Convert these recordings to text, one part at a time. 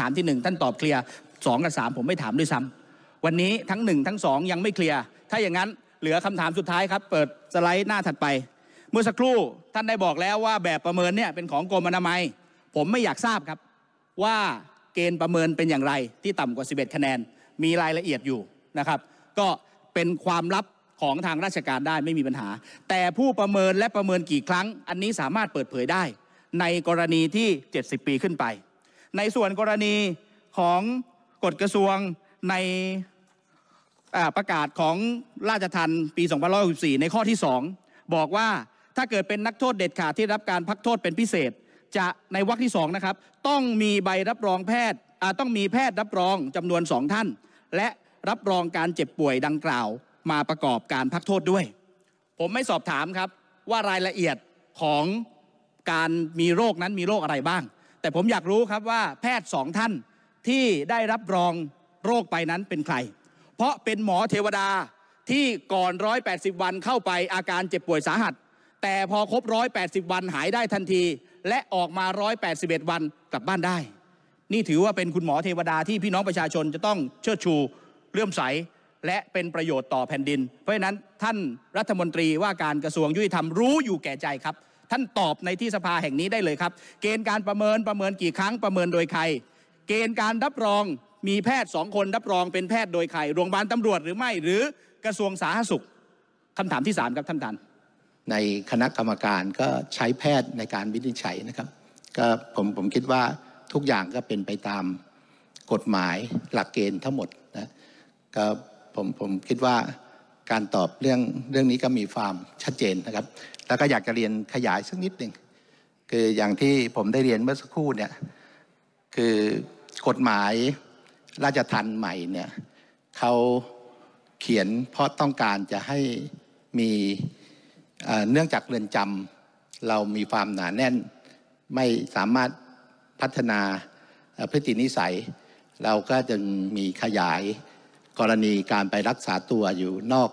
ถามที่หนึ่งท่านตอบเคลียร์สองกับสามผมไม่ถามด้วยซ้ำ วันนี้ทั้งหนึ่งทั้งสองยังไม่เคลียร์ถ้าอย่างนั้นเหลือคำถามสุดท้ายครับ เปิดสไลด์หน้าถัดไป เมื่อสักครู่ท่านได้บอกแล้วว่าแบบประเมินเนี่ยเป็นของกรมอนามัย ผมไม่อยากทราบครับว่าเกณฑ์ประเมินเป็นอย่างไรที่ต่ำกว่า 11 คะแนนมีรายละเอียดอยู่นะครับ ก็เป็นความลับของทางราชการได้ไม่มีปัญหา แต่ผู้ประเมินและประเมินกี่ครั้ง อันนี้สามารถเปิดเผยได้ ในกรณีที่70ปีขึ้นไปในส่วนกรณีของกฎกระทรวงในประกาศของราชทันปี 2564 ในข้อที่ 2 บอกว่าถ้าเกิดเป็นนักโทษเด็ดขาดที่รับการพักโทษเป็นพิเศษจะในวรรคที่2นะครับ ต้องมีใบรับรองแพทย์ต้องมีแพทย์รับรองจำนวน 2 ท่าน และรับรองการเจ็บป่วยดังกล่าวมาประกอบการพักโทษด้วย ผมไม่สอบถามครับว่ารายละเอียดของการมีโรคนั้นมีโรคอะไรบ้างแต่ผมอยากรู้ครับว่าแพทย์สองท่านที่ได้รับรองโรคไปนั้นเป็นใคร เพราะเป็นหมอเทวดาที่ก่อน 180 วันเข้าไปอาการเจ็บป่วยสาหัส แต่พอครบ180 วันหายได้ทันที และออกมา 181 วันกลับบ้านได้ นี่ถือว่าเป็นคุณหมอเทวดาที่พี่น้องประชาชนจะต้องเชิดชูเลื่อมใสและเป็นประโยชน์ต่อแผ่นดิน เพราะฉะนั้นท่านรัฐมนตรีว่าการกระทรวงยุติธรรมรู้อยู่แก่ใจครับท่านตอบในที่สภาแห่งนี้ได้เลยครับ เกณฑ์การประเมินประเมินกี่ครั้งประเมินโดยใครเกณฑ์การรับรองมีแพทย์สองคนรับรอง เป็นแพทย์โดยใครโรงพยาบาลตำรวจหรือไม่ หรือกระทรวงสาธารณสุขคำถามที่3ครับท่านท่านในคณะกรรมการก็ใช้แพทย์ในการวินิจฉัยนะครับก็ผมผมคิดว่าทุกอย่างก็เป็นไปตามกฎหมายหลักเกณฑ์ทั้งหมดนะก็ผมผมคิดว่าการตอบเรื่องเรื่องนี้ก็มีความชัดเจนนะครับ แล้วก็อยากจะเรียนขยายสักนิดหนึ่ง คืออย่างที่ผมได้เรียนเมื่อสักครู่เนี่ยคือกฎหมายราชทันใหม่เนี่ยเขาเขียนเพราะต้องการจะให้มีเนื่องจากเรือนจำเรามีความหนาแน่น ไม่สามารถพัฒนาพฤตินิสัย เราก็จะมีขยายกรณีการไปรักษาตัวอยู่นอก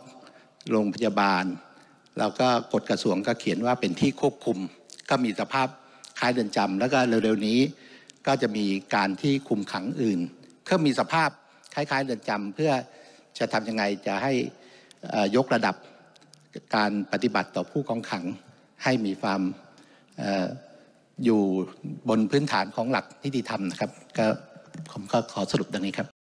โรงพยาบาล แล้วก็กฎกระทรวงก็เขียนว่าเป็นที่ควบคุม ก็มีสภาพคล้ายเดินจำแล้วก็เร็ว ๆ นี้ก็จะมีการที่คุมขังอื่น ก็มีสภาพคล้ายๆเดินจำเพื่อจะทำยังไงจะให้ยกระดับการปฏิบัติต่อผู้กองขังให้มีความอยู่บนพื้นฐานของหลักนิติธรรมนะครับก็ผมก็ขอสรุปดังนี้ครับ